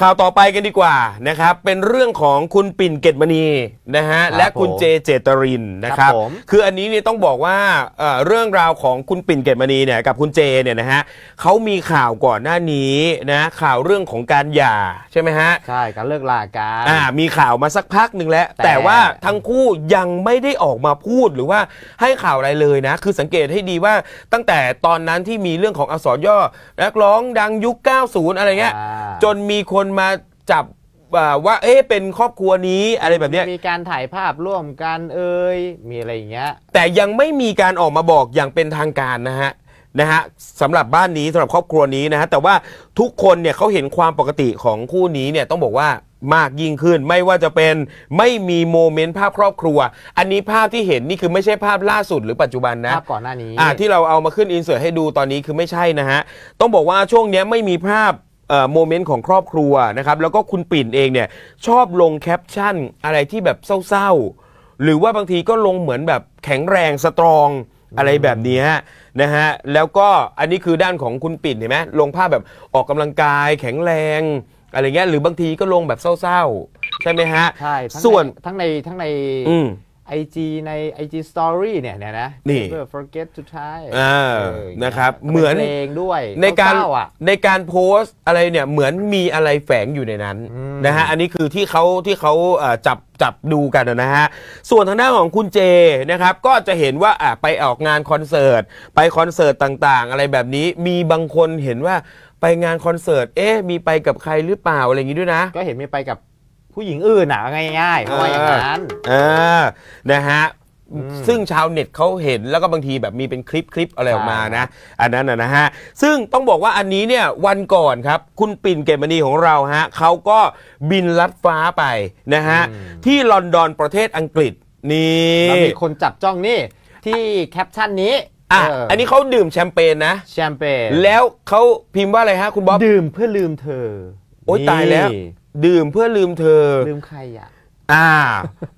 ข่าวต่อไปกันดีกว่านะครับเป็นเรื่องของคุณปิ่นเกตมณีนะฮะและคุณเจเจตรินนะครับคืออันนี้เนี่ยต้องบอกว่าเอ่อเรื่องราวของคุณปิ่นเกตมณีเนี่ยกับคุณเจเนี่ยนะฮะเขามีข่าวก่อนหน้านี้นะข่าวเรื่องของการหย่าใช่ไหมฮะใช่การเลิกลากันอ่ามีข่าวมาสักพักหนึ่งแล้วแต่ว่าทั้งคู่ยังไม่ได้ออกมาพูดหรือว่าให้ข่าวอะไรเลยนะคือสังเกตให้ดีว่าตั้งแต่ตอนนั้นที่มีเรื่องของอักษรย่อนักร้องดังยุค 90 อะไรเงี้ยจนมีคนมาจับว่าเอ๊ะเป็นครอบครัวนี้อะไรแบบเนี้ยมีการถ่ายภาพร่วมกันเอ้ยมีอะไรอย่างเงี้ยแต่ยังไม่มีการออกมาบอกอย่างเป็นทางการนะฮะนะฮะสำหรับบ้านนี้สำหรับครอบครัวนี้นะฮะแต่ว่าทุกคนเนี่ยเขาเห็นความปกติของคู่นี้เนี่ยต้องบอกว่ามากยิ่งขึ้นไม่ว่าจะเป็นไม่มีโมเมนต์ภาพครอบครัว อันนี้ภาพที่เห็นนี่คือไม่ใช่ภาพล่าสุดหรือปัจจุบันนะ ภาพก่อนหน้านี้ที่เราเอามาขึ้นอินเสิร์ตให้ดูตอนนี้คือไม่ใช่นะฮะต้องบอกว่าช่วงนี้ไม่มีภาพโมเมนต์ของครอบครัวนะครับแล้วก็คุณปิ่นเองเนี่ยชอบลงแคปชั่น อะไรที่แบบเศร้าๆหรือว่าบางทีก็ลงเหมือนแบบแข็งแรงสตรองอะไรแบบนี้นะฮะแล้วก็อันนี้คือด้านของคุณปิ่นเห็นไหมลงภาพแบบออกกำลังกาย แข็งแรง อะไรเงี้ยหรือบางทีก็ลงแบบเศร้าๆใช่ไหมฮะใช่ส่วนทั้งในทั้งในไอจีในไอจีสตอเนี่ยเนี่ยนะนี่เพื่อ forget to try เอนะครับ เหมือนเพลงด้วยในการในการโพสต์อะไรเนี่ย เหมือนมีอะไรแฝงอยู่ในนั้นนะฮะอันนี้คือที่เขาที่เขาจับจับดูกันนะฮะส่วนทางด้านของคุณเจนะครับก็จะเห็นว่าไปออกงานคอนเสิร์ต ไปคอนเสิร์ตต่างๆ อะไรแบบนี้มีบางคนเห็นว่าไปงานคอนเสิร์ต เอ๊ะ มีไปกับใครหรือเปล่าอะไรอย่างงี้ด้วยนะก็เห็นมีไปกับผู้หญิงอื่นอ่าง่ายๆเพราะว่าอย่างนั้นเออนะฮะ ซึ่งชาวเน็ตเขาเห็นแล้วก็บางทีแบบมีเป็นคลิปคลิปอะไรออกมานะ อันนั้นนะฮะ ซึ่งต้องบอกว่าอันนี้เนี่ยวันก่อนครับ คุณปิ่นเกมณีของเราฮะเขาก็บินลัดฟ้าไปนะฮะ ที่ลอนดอนประเทศอังกฤษนี่ มีคนจับจ้องนี่ ที่แคปชั่นนี้อ่ะอันนี้เขาดื่มแชมเปญนะแชมเปญแล้วเขาพิมพ์ว่าอะไรฮะคุณบ๊อบดื่มเพื่อลืมเธอโอ้ยตายแล้ว ดื่มเพื่อลืมเธอ ลืมใครอ่ะ อ่า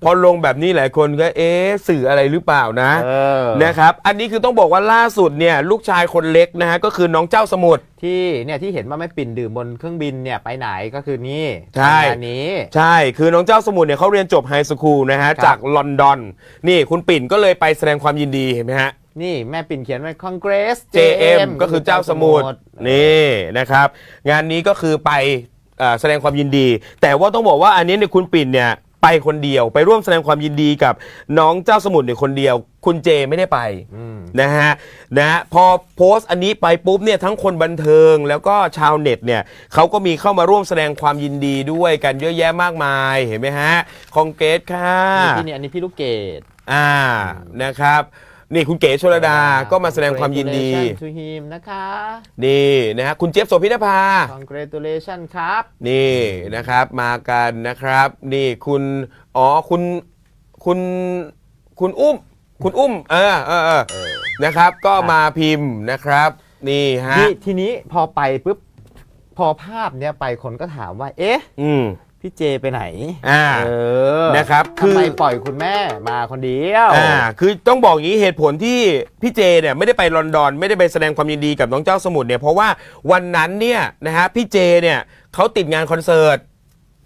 พอลงแบบนี้หลายคนก็เอ๊ะสื่ออะไรหรือเปล่านะออนะครับอันนี้คือต้องบอกว่าล่าสุดเนี่ย ลูกชายคนเล็กนะฮะ ก็คือน้องเจ้าสมุทรที่เนี่ยที่เห็นว่าไม่ปิ่นดื่มบนเครื่องบินเนี่ย ไปไหนก็คือนี่ใช่ทำงานนี้ใช่คือน้องเจ้าสมุทรเนี่ยเขาเรียนจบไฮสคูลนะฮะ จากลอนดอนนี่คุณปิ่นก็เลยไปแสดงความยินดีเห็นไหมฮะนี่แม่ปิ่นเขียนไว้ Congress JM ก็คือเจ้าสมุทรนี่นะครับ งานนี้ก็คือไปแสดงความยินดี แต่ว่าต้องบอกว่าอันนี้เนี่ยคุณปิ่นเนี่ยไปคนเดียว ไปร่วมแสดงความยินดีกับ น้องเจ้าสมุทรเนี่ยคนเดียว คุณเจไม่ได้ไปนะฮะนะพอโพสต์อันนี้ไปปุ๊บเนี่ยทั้งคนบันเทิง แล้วก็ชาวเน็ตเนี่ยเขาก็มีเข้ามาร่วมแสดงความยินดีด้วยกันเยอะแยะมากมายเห็นไหมฮะคองเกตค่ะนี่อันนี้พี่ลูกเกดอ่านะครับนี่คุณเก๋ชลดาก็มาแสดงความยินดี to h นะคะนี่นะฮะคุณเจี๊ยบโสภินภา congratulation ครับ นี่นะครับมากันนะครับ นี่คุณอ๋อคุณ คุณคุณอุ้ม คุณอุ้มเออเออ นะครับ ก็มาพิมพ์นะครับ นี่ฮะ ทีนี้พอไปปุ๊บพอภาพเนี้ยไปคนก็ถามว่าเอ๊ะพี่เจไปไหนอ่าเออนะครับทำไมปล่อยคุณแม่มาคนเดียว อ่า คือต้องบอกอย่างนี้ เหตุผลที่พี่เจเนี่ยไม่ได้ไปลอนดอน ไม่ได้ไปแสดงความยินดีกับน้องเจ้าสมุทรเนี่ยเพราะว่าวันนั้นเนี่ยนะฮะพี่เจเนี่ยเขาติดงานคอนเสิร์ต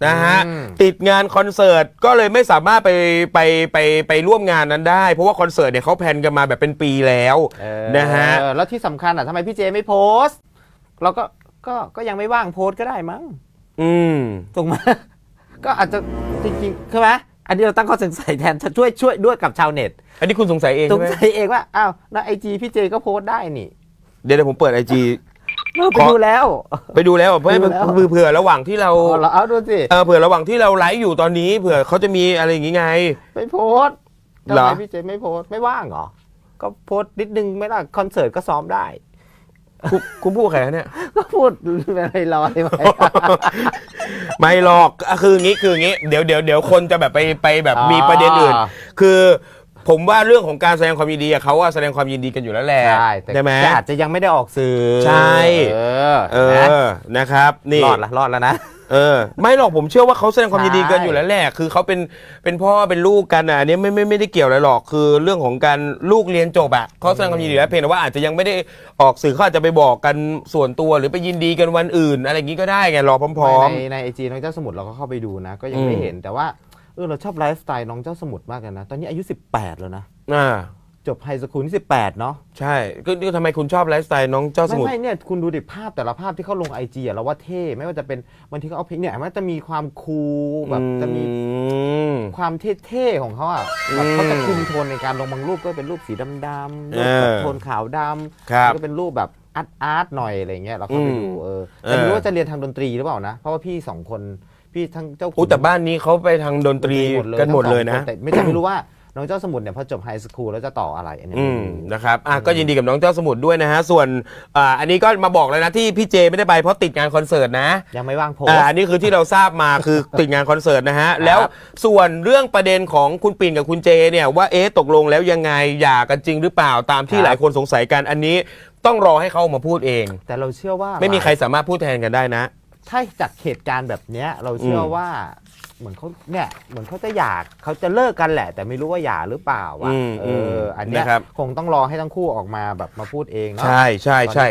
นะฮะติดงานคอนเสิร์ต ก็เลยไม่สามารถไปไปไปไปร่วมงานนั้นได้ เพราะว่าคอนเสิร์ตเนี่ยเขาแพนกันมาแบบเป็นปีแล้วนะฮะแล้วที่สำคัญอ่ะทำไมพี่เจไม่โพสต์เราก็ก็ก็ยังไม่ว่างโพสต์ก็ได้มั้งอืมตรงมา ก็อาจจะจริงๆใช่ไหมอันนี้เราตั้งข้อสงสัยแทนช่วยช่วยด้วยกับชาวเน็ตอันนี้คุณสงสัยเองสงสัยเองว่าอ้าวแล้วไอจีพี่เจก็โพสต์ได้นี่ เดี๋ยวผมเปิดไอจีไปดูแล้วไปดูแล้วเพื่อเผื่อระหว่างที่เราเอาดูสิเออเผื่อระหว่างที่เราไลฟ์อยู่ตอนนี้เผื่อเขาจะมีอะไรอย่างงี้ไงไม่โพสทำไมพี่เจไม่โพสไม่ว่างเหรอก็โพสนิดนึงไม่ล่ะคอนเสิร์ตก็ซ้อมได้คุณพูดแค่เนี่ย ก็พูด ไม่ลอยไปไม่หรอกคืองี้ คืองี้ เดี๋ยวเดี๋ยวเดี๋ยวคนจะแบบไปไปแบบมีประเด็นอื่น คือ ผมว่าเรื่องของการแสดงความยินดีเขาว่าแสดงความยินดีกันอยู่แล้วแหละใช่ใช่ไหมอาจจะยังไม่ได้ออกสื่อ ใช่เออนะครับ นี่รอดละรอดแล้วนะเออ ไม่หรอกผมเชื่อว่าเขาแสดงความยินดีกันอยู่แล้วแหละคือเขาเป็นเป็นพ่อเป็นลูกกันอ่ะอันนี้ไม่ไม่ไม่ได้เกี่ยวอะไรหรอกคือเรื่องของการลูกเรียนจบอ่ะเขาแสดงความยินดีแล้ว เพียงแต่ว่าอาจจะยังไม่ได้ออกสื่อเขาอาจจะไปบอกกันส่วนตัวหรือไปยินดีกันวันอื่นอะไรอย่างนี้ก็ได้ไงรอพร้อมๆในในไอจีน้องเจ้าสมุทรเราก็เข้าไปดูนะ ก็ยังไม่เห็นแต่ว่าเออเราชอบไลฟ์สไตล์น้องเจ้าสมุทรมากเลยนะตอนนี้อายุ 18 แล้วนะอ่าจบไฮสคูลที่18 เนาะใช่ก็ทำไมคุณชอบไลฟ์สไตล์น้องเจ้าสมุทรไม่เนี่ยคุณดูดิภาพแต่ละภาพที่เขาลงไอจีอะเราว่าเท่ไม่ว่าจะเป็นบางทีเขาเอาเพลงเนี่ยมันจะมีความคูลแบบจะมีความเท่ๆของเขาอะแบบเขาจะคุมโทนในการลงบางรูปก็เป็นรูปสีดำๆรูปแบบโทนขาวดำก็เป็นรูปแบบอาร์ตอาร์ตหน่อยอะไรเงี้ยเราเข้าไปดูเออแต่ไม่รู้ว่าจะเรียนทางดนตรีหรือเปล่านะเพราะว่าพี่สองคนพี่ทั้งเจ้าคุณ้แต่บ้านนี้เขาไปทางดนตรีกันหมดเลยนะแต่ไม่รู้ว่าน้องเจ้าสมุทรเนี่ยพอจบไฮสคูลแล้วจะต่ออะไรอันนี้นะครับอ่ะก็ยินดีกับน้องเจ้าสมุทรด้วยนะฮะส่วนอ่าอันนี้ก็มาบอกเลยนะที่พี่เจ ไม่ได้ไปเพราะติดงานคอนเสิร์ตนะยังไม่ว่างผพอ่าอันนี้คือที่เราทราบมาคือติดงานคอนเสิร์ตนะฮะ แล้วส่วนเรื่องประเด็นของคุณปิ่นกับคุณเจ เนี่ยว่าเอ๊ะตกลงแล้วยังไงหย่ากันจริง หรือเปล่าตามที่หลายคนสงสัยกันอันนี้ ต้องรอให้เขามาพูดเอง แต่เราเชื่อว่า ไม่มีใครสามารถพูดแทนกันได้นะ ถ้าจากเหตุการณ์แบบเนี้ย เราเชื่อว่าเหมือนเขาเนี่ย เหมือนเขาจะอยากเขาจะเลิกกันแหละ แต่ไม่รู้ว่าอยากหรือเปล่าวะอเอออันเนี้ยคงต้องรอให้ทั้งคู่ออกมาแบบมาพูดเองเนาะ ใช่ใช่ใช่